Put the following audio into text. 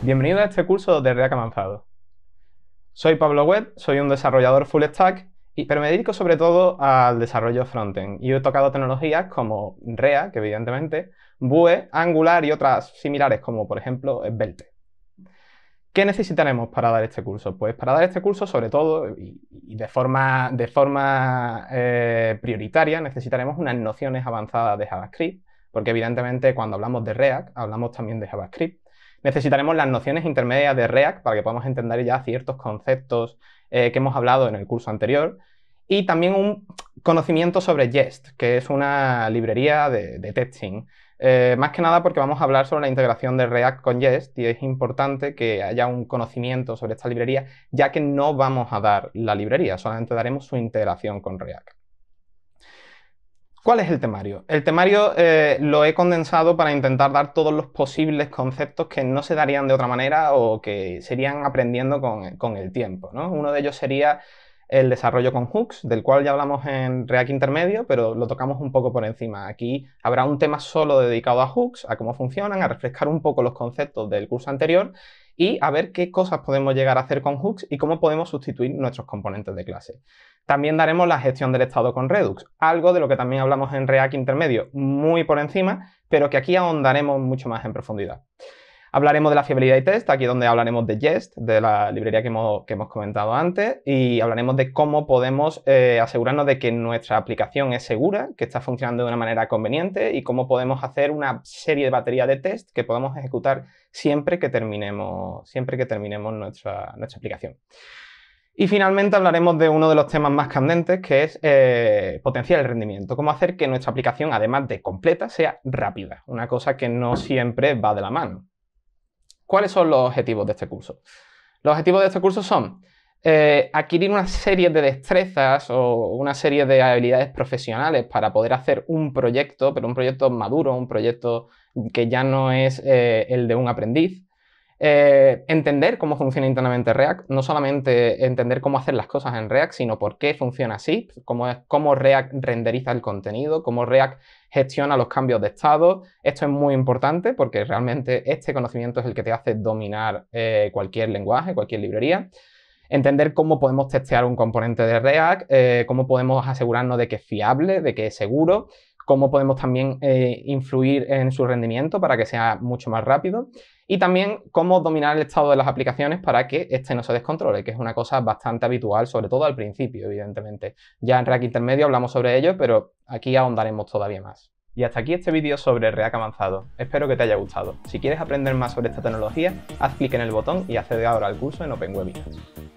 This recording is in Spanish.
Bienvenido a este curso de React Avanzado. Soy Pablo Web, soy un desarrollador full stack, pero me dedico sobre todo al desarrollo frontend. Y he tocado tecnologías como React, evidentemente, Vue, Angular y otras similares como, por ejemplo, Svelte. ¿Qué necesitaremos para dar este curso? Pues para dar este curso, sobre todo y, de forma, de forma eh, prioritaria, necesitaremos unas nociones avanzadas de JavaScript, porque evidentemente cuando hablamos de React, hablamos también de JavaScript necesitaremos las nociones intermedias de React para que podamos entender ya ciertos conceptos eh, que hemos hablado en el curso anterior y también un conocimiento sobre Jest, que es una librería de, testing. Eh, más que nada porque vamos a hablar sobre la integración de React con Jest y es importante que haya un conocimiento sobre esta librería, ya que no vamos a dar la librería, solamente daremos su integración con React. ¿Cuál es el temario? El temario eh, lo he condensado para intentar dar todos los posibles conceptos que no se darían de otra manera o que serían aprendiendo con, con el tiempo. ¿no? Uno de ellos sería el desarrollo con hooks, del cual ya hablamos en React Intermedio, pero lo tocamos un poco por encima. Aquí habrá un tema solo dedicado a hooks, a cómo funcionan, a refrescar un poco los conceptos del curso anterior y a ver qué cosas podemos llegar a hacer con hooks y cómo podemos sustituir nuestros componentes de clase. También daremos la gestión del estado con Redux, algo de lo que también hablamos en React Intermedio muy por encima, pero que aquí ahondaremos mucho más en profundidad. Hablaremos de la fiabilidad y test, aquí donde hablaremos de Jest, de la librería que hemos, comentado antes, y hablaremos de cómo podemos eh, asegurarnos de que nuestra aplicación es segura, que está funcionando de una manera conveniente y cómo podemos hacer una serie de batería de test que podemos ejecutar siempre que terminemos, siempre que terminemos nuestra, nuestra aplicación. Y finalmente hablaremos de uno de los temas más candentes, que es eh, potenciar el rendimiento. Cómo hacer que nuestra aplicación, además de completa, sea rápida. Una cosa que no siempre va de la mano. ¿Cuáles son los objetivos de este curso? Los objetivos de este curso son eh, adquirir una serie de destrezas o una serie de habilidades profesionales para poder hacer un proyecto, pero un proyecto maduro, un proyecto que ya no es eh, el de un aprendiz. Eh, entender cómo funciona internamente React, no solamente entender cómo hacer las cosas en React, sino por qué funciona así, cómo, es, React renderiza el contenido, cómo React gestiona los cambios de estado. Esto es muy importante porque realmente este conocimiento es el que te hace dominar eh, cualquier lenguaje, cualquier librería entender cómo podemos testear un componente de React, eh, cómo podemos asegurarnos de que es fiable, de que es seguro, cómo podemos también eh, influir en su rendimiento para que sea mucho más rápido y también cómo dominar el estado de las aplicaciones para que este no se descontrole, que es una cosa bastante habitual, sobre todo al principio, evidentemente. Ya en React Intermedio hablamos sobre ello, pero aquí ahondaremos todavía más. Y hasta aquí este vídeo sobre React avanzado. Espero que te haya gustado. Si quieres aprender más sobre esta tecnología, haz clic en el botón y accede ahora al curso en Open Webinars.